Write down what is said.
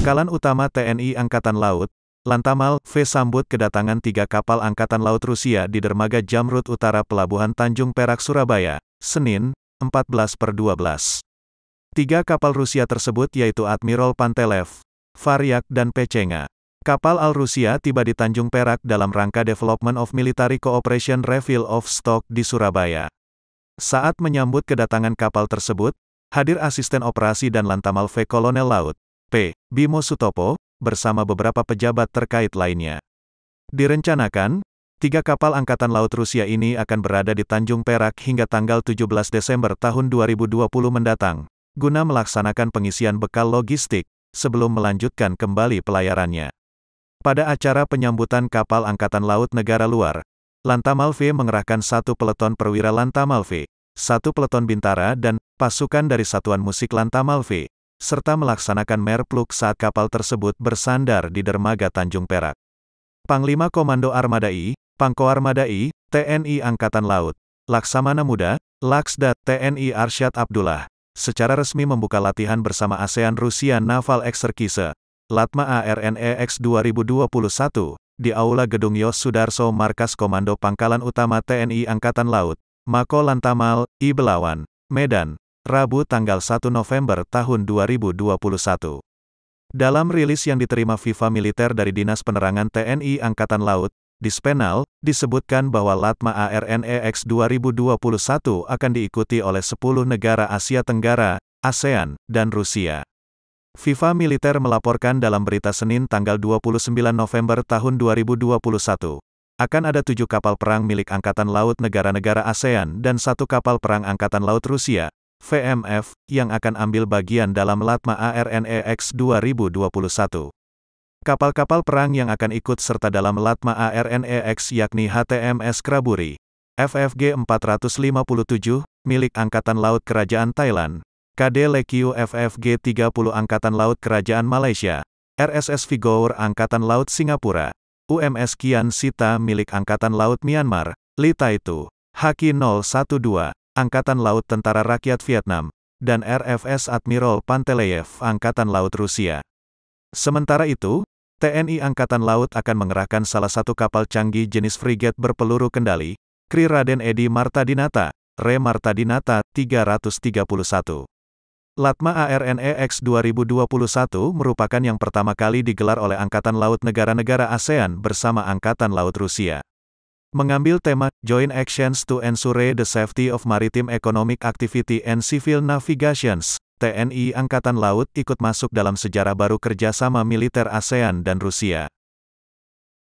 Pangkalan Utama TNI Angkatan Laut, Lantamal, V sambut kedatangan tiga kapal Angkatan Laut Rusia di dermaga Jamrut Utara Pelabuhan Tanjung Perak Surabaya, Senin, 14 per 12. Tiga kapal Rusia tersebut yaitu Admiral Pantelev, Varyak dan Pechenga. Kapal Al Rusia tiba di Tanjung Perak dalam rangka Development of Military Cooperation Refill of Stock di Surabaya. Saat menyambut kedatangan kapal tersebut, hadir Asisten Operasi dan Lantamal V Kolonel Laut, P. Bimo Sutopo, bersama beberapa pejabat terkait lainnya. Direncanakan, tiga kapal Angkatan Laut Rusia ini akan berada di Tanjung Perak hingga tanggal 17 Desember tahun 2020 mendatang, guna melaksanakan pengisian bekal logistik, sebelum melanjutkan kembali pelayarannya. Pada acara penyambutan kapal Angkatan Laut negara luar, Lantamal V mengerahkan satu peleton perwira Lantamal V, satu peleton bintara dan pasukan dari Satuan Musik Lantamal V, serta melaksanakan merpluk saat kapal tersebut bersandar di dermaga Tanjung Perak. Panglima Komando Armada I, Pangko Armada I, TNI Angkatan Laut, Laksamana Muda, Laksda, TNI Arsyad Abdullah, secara resmi membuka latihan bersama ASEAN Rusia Naval Exercise, Latma ARNEX 2021, di Aula Gedung Yos Sudarso Markas Komando Pangkalan Utama TNI Angkatan Laut, Mako Lantamal, I Belawan, Medan, Rabu tanggal 1 November tahun 2021. Dalam rilis yang diterima FIFA Militer dari Dinas Penerangan TNI Angkatan Laut, Dispenal, disebutkan bahwa LATMA ARNEX 2021 akan diikuti oleh 10 negara Asia Tenggara, ASEAN, dan Rusia. FIFA Militer melaporkan dalam berita Senin tanggal 29 November tahun 2021, akan ada tujuh kapal perang milik Angkatan Laut negara-negara ASEAN dan satu kapal perang Angkatan Laut Rusia, VMF, yang akan ambil bagian dalam LATMA ARNEX 2021. Kapal-kapal perang yang akan ikut serta dalam LATMA ARNEX yakni HTMS Kraburi, FFG 457, milik Angkatan Laut Kerajaan Thailand, KD Lekiu FFG 30 Angkatan Laut Kerajaan Malaysia, RSS Vigour Angkatan Laut Singapura, UMS Kian Sita milik Angkatan Laut Myanmar, Lita itu Haki 012, Angkatan Laut Tentara Rakyat Vietnam, dan RFS Admiral Panteleyev Angkatan Laut Rusia. Sementara itu, TNI Angkatan Laut akan mengerahkan salah satu kapal canggih jenis frigate berpeluru kendali, Kri Raden Edi Martadinata, Re Martadinata 331. Latma ARNEX 2021 merupakan yang pertama kali digelar oleh Angkatan Laut negara-negara ASEAN bersama Angkatan Laut Rusia. Mengambil tema Joint Actions to Ensure the Safety of Maritime Economic Activity and Civil Navigations, TNI Angkatan Laut ikut masuk dalam sejarah baru kerjasama militer ASEAN dan Rusia.